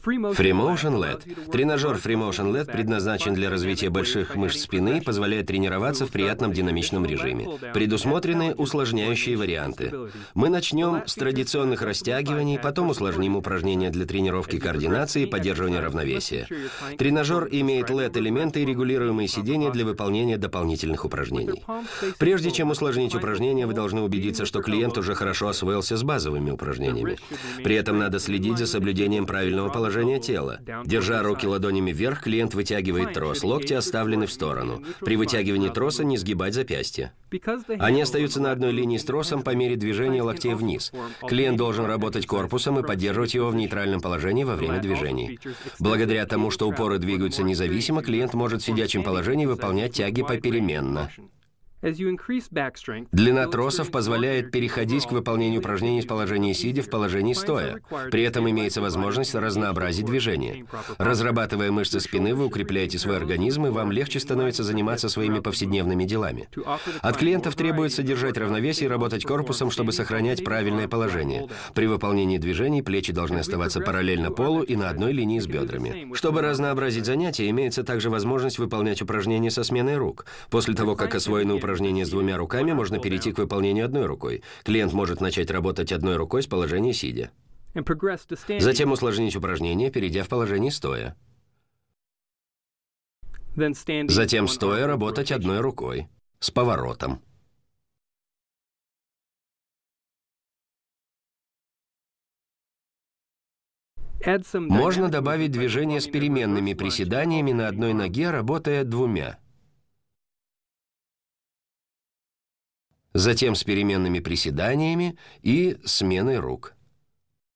FreeMotion LED. Тренажер FreeMotion LED предназначен для развития больших мышц спины и позволяет тренироваться в приятном динамичном режиме. Предусмотрены усложняющие варианты. Мы начнем с традиционных растягиваний, потом усложним упражнения для тренировки координации и поддерживания равновесия. Тренажер имеет LED-элементы и регулируемые сидения для выполнения дополнительных упражнений. Прежде чем усложнить упражнения, вы должны убедиться, что клиент уже хорошо освоился с базовыми упражнениями. При этом надо следить за соблюдением правильного положения положение тела. Держа руки ладонями вверх, клиент вытягивает трос, локти оставлены в сторону. При вытягивании троса не сгибать запястья, Они остаются на одной линии с тросом по мере движения локтей вниз. Клиент должен работать корпусом и поддерживать его в нейтральном положении во время движений. Благодаря тому, что упоры двигаются независимо, клиент может в сидячем положении выполнять тяги попеременно. Длина тросов позволяет переходить к выполнению упражнений в положении сидя в положении стоя. При этом имеется возможность разнообразить движение. Разрабатывая мышцы спины, вы укрепляете свой организм, и вам легче становится заниматься своими повседневными делами. От клиентов требуется держать равновесие и работать корпусом, чтобы сохранять правильное положение. При выполнении движений плечи должны оставаться параллельно полу и на одной линии с бедрами. Чтобы разнообразить занятия, имеется также возможность выполнять упражнения со сменой рук. После того, как освоено упражнение, упражнение с двумя руками можно перейти к выполнению одной рукой. Клиент может начать работать одной рукой с положения сидя. Затем усложнить упражнение, перейдя в положение стоя. Затем стоя работать одной рукой, с поворотом. Можно добавить движение с переменными приседаниями на одной ноге, работая двумя. затем с переменными приседаниями и сменой рук.